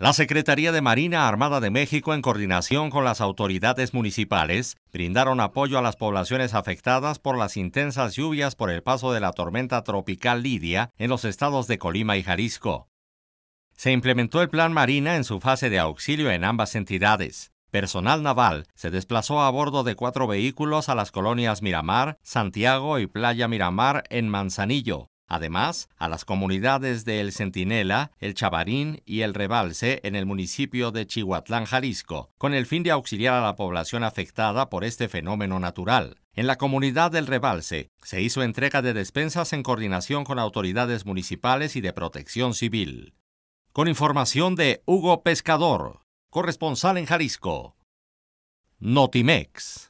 La Secretaría de Marina Armada de México, en coordinación con las autoridades municipales, brindaron apoyo a las poblaciones afectadas por las intensas lluvias por el paso de la tormenta tropical Lidia en los estados de Colima y Jalisco. Se implementó el Plan Marina en su fase de auxilio en ambas entidades. Personal naval se desplazó a bordo de cuatro vehículos a las colonias Miramar, Santiago y Playa Miramar en Manzanillo, Además, a las comunidades de El Centinela, El Chavarín y El Rebalse en el municipio de Chihuatlán, Jalisco, con el fin de auxiliar a la población afectada por este fenómeno natural. En la comunidad del Rebalse se hizo entrega de despensas en coordinación con autoridades municipales y de protección civil. Con información de Hugo Pescador, corresponsal en Jalisco. Notimex.